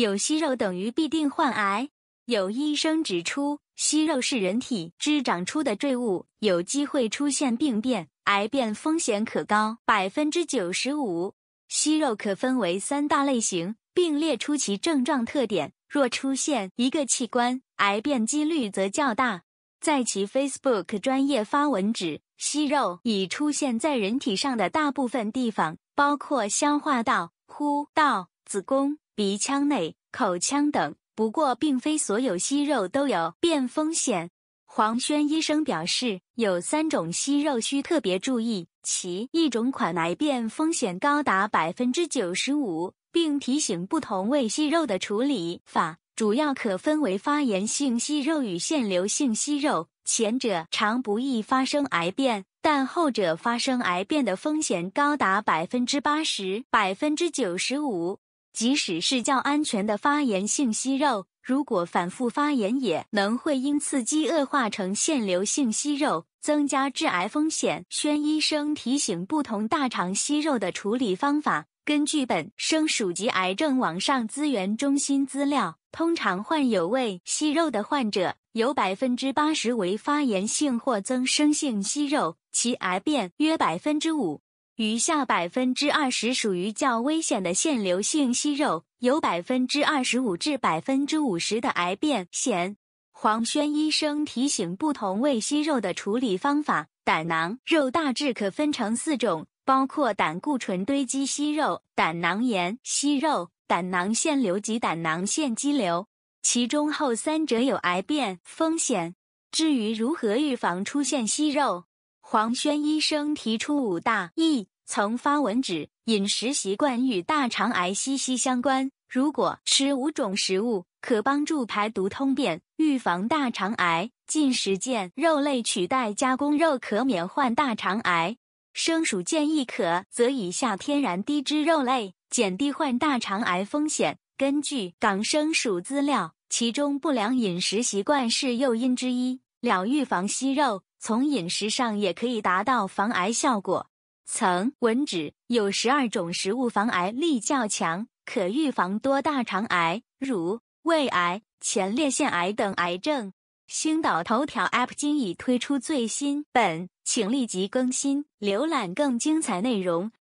有息肉等于必定患癌？有医生指出，息肉是人体之长出的赘物，有机会出现病变，癌变风险可高百分之九十五。息肉可分为三大类型，并列出其症状特点。若出现一个器官癌变几率则较大。在其 Facebook 专业发文指，息肉已出现在人体上的大部分地方，包括消化道、呼吸道、子宫。鼻腔内、口腔等，不过并非所有息肉都有变风险。黄轩医生表示，有三种息肉需特别注意，其一种款癌变风险高达百分之九十五，并提醒不同胃息肉的处理法主要可分为发炎性息肉与腺瘤性息肉，前者常不易发生癌变，但后者发生癌变的风险高达百分之八十、百分之九十五。即使是较安全的发炎性息肉，如果反复发炎，也能会因刺激恶化成腺瘤性息肉，增加致癌风险。宣医生提醒，不同大肠息肉的处理方法，根据《本生属及癌症网上资源中心》资料，通常患有胃息肉的患者，有百分之八十为发炎性或增生性息肉，其癌变约百分之五。余下百分之二十属于较危险的腺瘤性息肉，有百分之二十五至百分之五十的癌变险。黄轩医生提醒，不同胃息肉的处理方法，胆囊肉大致可分成四种，包括胆固醇堆积息肉、胆囊炎息肉、胆囊腺瘤及胆囊腺肌瘤，其中后三者有癌变风险。至于如何预防出现息肉，黄轩医生提出五大益。曾发文指，饮食习惯与大肠癌息息相关。如果吃五种食物，可帮助排毒通便，预防大肠癌。进食见肉类取代加工肉，可免患大肠癌。生熟建议可则以下天然低脂肉类，减低患大肠癌风险。根据港生熟资料，其中不良饮食习惯是诱因之一。了预防息肉，从饮食上也可以达到防癌效果。层文指有十二种食物防癌力较强，可预防多大肠癌、乳、胃癌、前列腺癌等癌症。星岛头条 App 今已推出最新本，请立即更新，浏览更精彩内容。